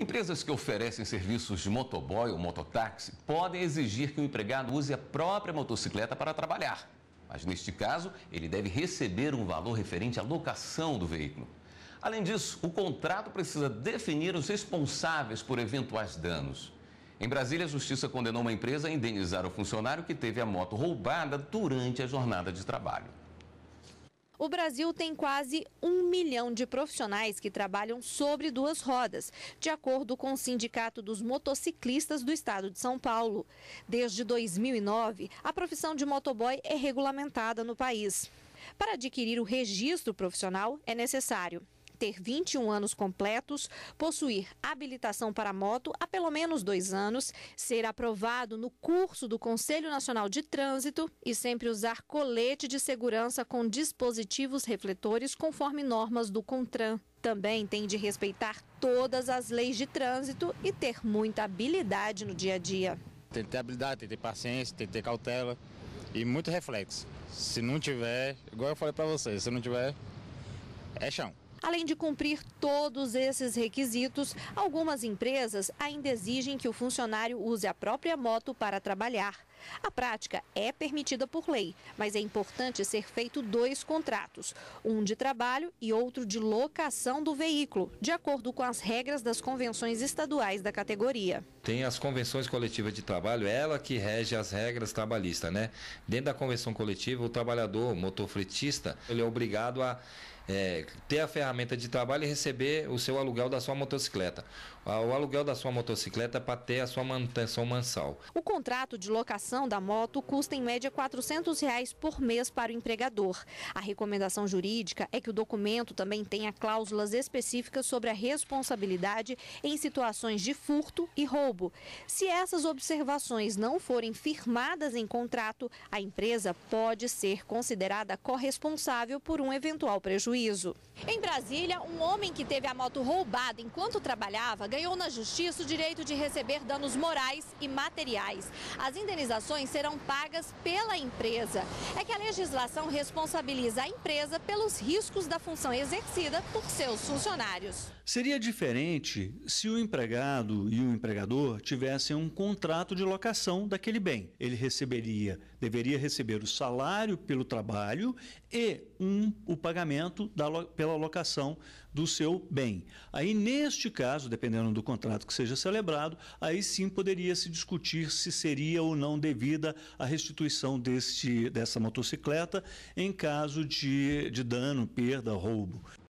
Empresas que oferecem serviços de motoboy ou mototáxi podem exigir que o empregado use a própria motocicleta para trabalhar. Mas neste caso, ele deve receber um valor referente à locação do veículo. Além disso, o contrato precisa definir os responsáveis por eventuais danos. Em Brasília, a justiça condenou uma empresa a indenizar o funcionário que teve a moto roubada durante a jornada de trabalho. O Brasil tem quase um milhão de profissionais que trabalham sobre duas rodas, de acordo com o Sindicato dos Motociclistas do Estado de São Paulo. Desde 2009, a profissão de motoboy é regulamentada no país. Para adquirir o registro profissional, é necessário ter 21 anos completos, possuir habilitação para moto há pelo menos dois anos, ser aprovado no curso do Conselho Nacional de Trânsito e sempre usar colete de segurança com dispositivos refletores conforme normas do CONTRAN. Também tem de respeitar todas as leis de trânsito e ter muita habilidade no dia a dia. Tem que ter habilidade, tem que ter paciência, tem que ter cautela e muito reflexo. Se não tiver, igual eu falei para vocês, se não tiver, é chão. Além de cumprir todos esses requisitos, algumas empresas ainda exigem que o funcionário use a própria moto para trabalhar. A prática é permitida por lei, mas é importante ser feito dois contratos, um de trabalho e outro de locação do veículo, de acordo com as regras das convenções estaduais da categoria. Tem as convenções coletivas de trabalho, ela que rege as regras trabalhistas, né? Dentro da convenção coletiva, o trabalhador, o motofretista, ele é obrigado a é, ter a ferramenta de trabalho e receber o seu aluguel da sua motocicleta. O aluguel da sua motocicleta é para ter a sua manutenção mensal. O contrato de locação da moto custa em média R$ 400 reais por mês para o empregador. A recomendação jurídica é que o documento também tenha cláusulas específicas sobre a responsabilidade em situações de furto e roubo. Se essas observações não forem firmadas em contrato, a empresa pode ser considerada corresponsável por um eventual prejuízo. Em Brasília, um homem que teve a moto roubada enquanto trabalhava ganhou na justiça o direito de receber danos morais e materiais. As indenizações indenizações serão pagas pela empresa. É que a legislação responsabiliza a empresa pelos riscos da função exercida por seus funcionários. Seria diferente se o empregado e o empregador tivessem um contrato de locação daquele bem. Ele receberia, deveria receber o salário pelo trabalho e um, o pagamento da, pela locação do seu bem. Aí, neste caso, dependendo do contrato que seja celebrado, aí sim poderia se discutir se seria ou não devida a restituição deste, dessa motocicleta em caso de, de dano, perda, roubo.